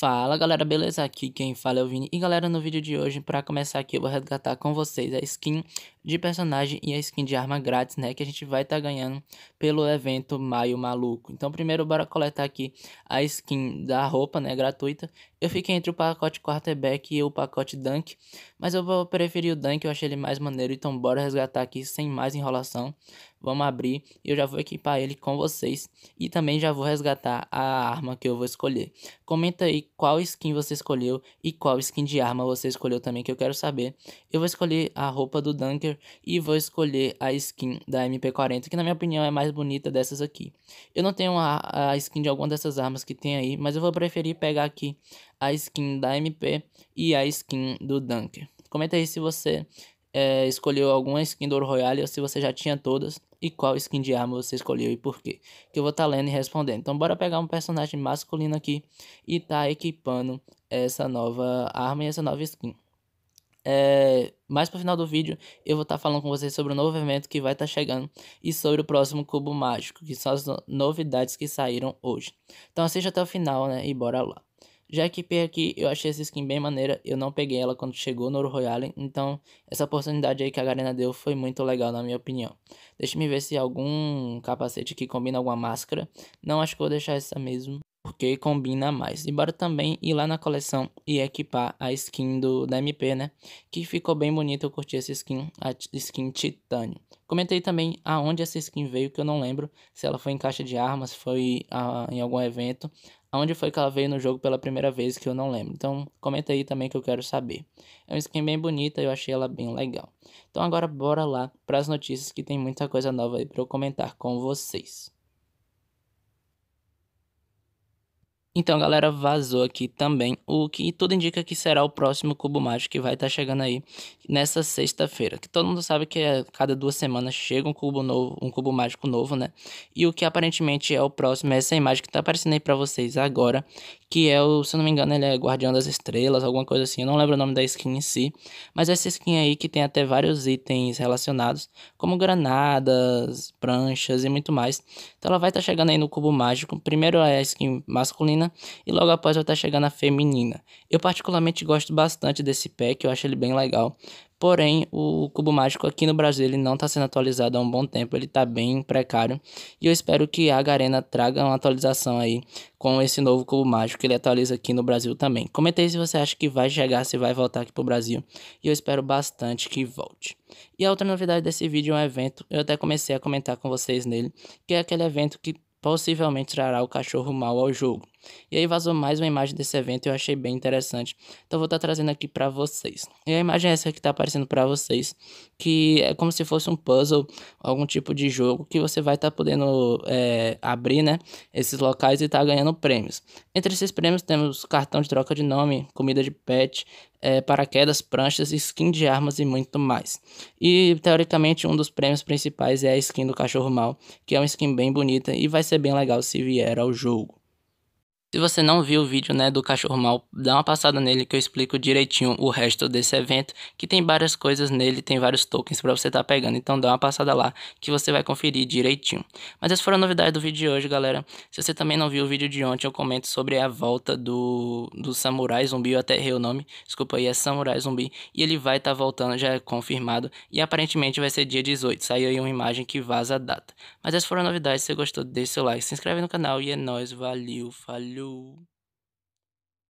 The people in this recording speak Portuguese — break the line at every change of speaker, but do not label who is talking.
Fala galera, beleza? Aqui quem fala é o Vini. E galera, no vídeo de hoje, para começar aqui, eu vou resgatar com vocês a skin de personagem e a skin de arma grátis, né? Que a gente vai estar tá ganhando pelo evento Maio Maluco. Então, primeiro, bora coletar aqui a skin da roupa, né? Gratuita. Eu fiquei entre o pacote Quarterback e o pacote Dunk, mas eu vou preferir o Dunk, eu achei ele mais maneiro. Então, bora resgatar aqui sem mais enrolação. Vamos abrir e eu já vou equipar ele com vocês. E também já vou resgatar a arma que eu vou escolher. Comenta aí qual skin você escolheu e qual skin de arma você escolheu também que eu quero saber. Eu vou escolher a roupa do Dunker e vou escolher a skin da MP40 que na minha opinião é mais bonita dessas aqui. Eu não tenho a, a skin de alguma dessas armas que tem aí, mas eu vou preferir pegar aqui a skin da MP e a skin do Dunker. Comenta aí se você é, escolheu alguma skin do Ouro Royale ou se você já tinha todas e qual skin de arma você escolheu e por quê. Que eu vou estar tá lendo e respondendo. Então bora pegar um personagem masculino aqui e tá equipando essa nova arma e essa nova skin. É, mais pro final do vídeo eu vou estar tá falando com vocês sobre o novo evento que vai estar tá chegando e sobre o próximo cubo mágico, que são as novidades que saíram hoje. Então assista até o final, né, e bora lá. Já equipei aqui, eu achei essa skin bem maneira, eu não peguei ela quando chegou no Ouro Royale, então essa oportunidade aí que a Garena deu foi muito legal na minha opinião. Deixa me ver se algum capacete que combina alguma máscara, não acho que vou deixar essa mesmo porque combina mais. E bora também ir lá na coleção e equipar a skin do, da MP, né? Que ficou bem bonita, eu curti essa skin, a skin titânio. Comentei também aonde essa skin veio, que eu não lembro se ela foi em caixa de armas, foi a, ah, em algum evento, aonde foi que ela veio no jogo pela primeira vez, que eu não lembro. Então, comenta aí também que eu quero saber. É uma skin bem bonita, eu achei ela bem legal. Então, agora bora lá para as notícias que tem muita coisa nova aí para eu comentar com vocês. Então, galera, vazou aqui também o que tudo indica que será o próximo Cubo Mágico que vai estar tá chegando aí nessa sexta-feira. Que todo mundo sabe que a é, cada duas semanas chega um cubo novo, um cubo mágico novo, né? E o que aparentemente é o próximo é essa imagem que tá aparecendo aí para vocês agora, que é o, se eu não me engano, ele é Guardião das Estrelas, alguma coisa assim. Eu não lembro o nome da skin em si, mas essa skin aí que tem até vários itens relacionados, como granadas, pranchas e muito mais. Então ela vai estar tá chegando aí no cubo mágico. Primeiro é a skin masculina masculina e logo após vai estar tá chegando a feminina. Eu particularmente gosto bastante desse pack, eu acho ele bem legal. Porém, o cubo mágico aqui no Brasil ele não está sendo atualizado há um bom tempo, ele está bem precário. E eu espero que a Garena traga uma atualização aí com esse novo cubo mágico que ele atualiza aqui no Brasil também. Comentei se você acha que vai chegar, se vai voltar aqui para o Brasil. E eu espero bastante que volte. E a outra novidade desse vídeo é um evento, eu até comecei a comentar com vocês nele, que é aquele evento que possivelmente trará o cachorro mal ao jogo. E aí vazou mais uma imagem desse evento e eu achei bem interessante. Então vou estar tá trazendo aqui para vocês. E a imagem é essa que está aparecendo para vocês, que é como se fosse um puzzle, algum tipo de jogo que você vai estar tá podendo é, abrir, né? Esses locais e estar tá ganhando prêmios. Entre esses prêmios temos cartão de troca de nome, comida de pet, é, paraquedas, pranchas, skin de armas e muito mais. E teoricamente um dos prêmios principais é a skin do cachorro mal, que é uma skin bem bonita e vai ser bem legal se vier ao jogo. Se você não viu o vídeo né, do cachorro mal, dá uma passada nele que eu explico direitinho o resto desse evento, que tem várias coisas nele, tem vários tokens para você estar tá pegando, então dá uma passada lá que você vai conferir direitinho. Mas essas foram a novidade do vídeo de hoje, galera. Se você também não viu o vídeo de ontem, eu comento sobre a volta do, do Samurai Zumbi, eu até errei o nome, desculpa aí, é Samurai Zumbi, e ele vai estar tá voltando, já é confirmado, e aparentemente vai ser dia 18, saiu aí uma imagem que vaza a data. Mas essas foram a novidade, se você gostou, deixa seu like, se inscreve no canal e é nóis, valeu, falou! Do.